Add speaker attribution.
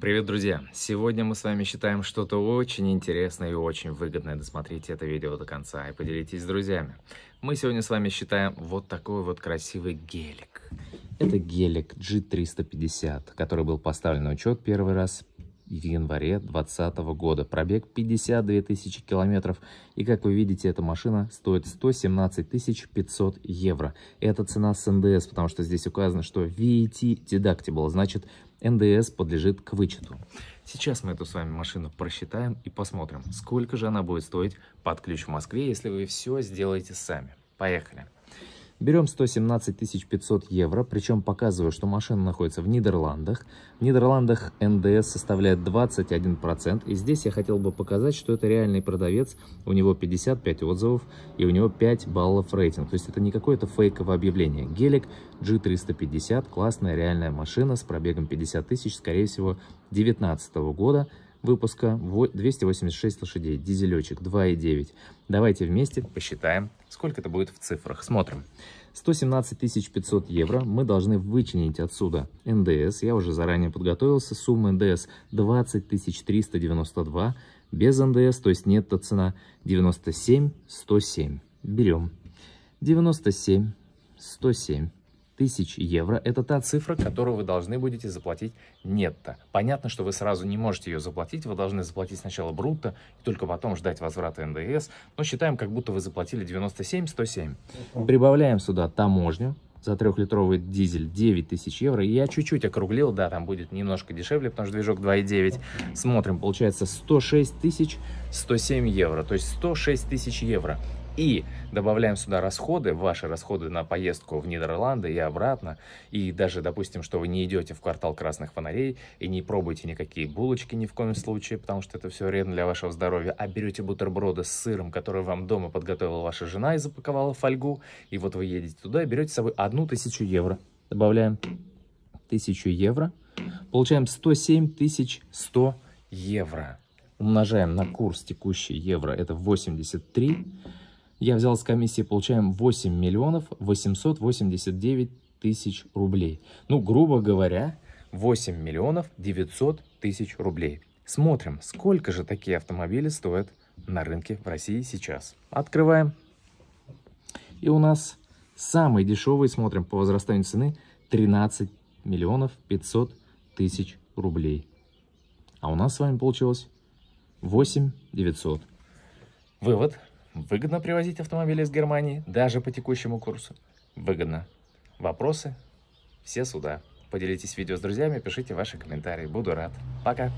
Speaker 1: Привет, друзья! Сегодня мы с вами считаем что-то очень интересное и очень выгодное. Досмотрите это видео до конца и поделитесь с друзьями. Мы сегодня с вами считаем вот такой вот красивый гелик. Это гелик G350, который был поставлен на учет первый раз в январе 2020 года. Пробег 52 тысячи километров. И как вы видите, эта машина стоит 117 500 евро. Это цена с НДС, потому что здесь указано, что VAT e deductible, значит НДС подлежит к вычету. Сейчас мы эту с вами машину просчитаем и посмотрим, сколько же она будет стоить под ключ в Москве, если вы все сделаете сами. Поехали! Берем 117 500 евро, причем показываю, что машина находится в Нидерландах. В Нидерландах НДС составляет 21%, и здесь я хотел бы показать, что это реальный продавец, у него 55 отзывов и у него 5 баллов рейтинг. То есть это не какое-то фейковое объявление. Гелик G350, классная реальная машина с пробегом 50 тысяч, скорее всего, 2019 года выпуска 286 лошадей, дизелечек 2,9. Давайте вместе посчитаем, сколько это будет в цифрах. Смотрим. 117 500 евро мы должны вычленить отсюда НДС. Я уже заранее подготовился. Сумма НДС 20 392. Без НДС, то есть нет цена 97 107. Берем 97 107 тысяч евро – это та цифра, которую вы должны будете заплатить нетто. Понятно, что вы сразу не можете ее заплатить, вы должны заплатить сначала брутто и только потом ждать возврата НДС, но считаем, как будто вы заплатили 97-107. Прибавляем сюда таможню, за трехлитровый дизель 9000 евро. Я чуть-чуть округлил, да, там будет немножко дешевле, потому что движок 2.9. Смотрим, получается 106 107 евро, то есть 106 тысяч евро. И добавляем сюда расходы, ваши расходы на поездку в Нидерланды и обратно. И даже, допустим, что вы не идете в квартал красных фонарей и не пробуете никакие булочки ни в коем случае, потому что это все вредно для вашего здоровья, а берете бутерброды с сыром, который вам дома подготовила ваша жена и запаковала в фольгу. И вот вы едете туда и берете с собой одну тысячу евро. Добавляем тысячу евро. Получаем 107 100 евро. Умножаем на курс текущий евро, это 83 я взял с комиссии, получаем 8 миллионов 889 тысяч рублей. Ну, грубо говоря, 8 миллионов 900 тысяч рублей. Смотрим, сколько же такие автомобили стоят на рынке в России сейчас. Открываем. И у нас самый дешевый, смотрим по возрастанию цены, 13 миллионов 500 тысяч рублей. А у нас с вами получилось 8 900. Вывод. Выгодно привозить автомобили из Германии, даже по текущему курсу? Выгодно. Вопросы? Все сюда. Поделитесь видео с друзьями, пишите ваши комментарии. Буду рад. Пока!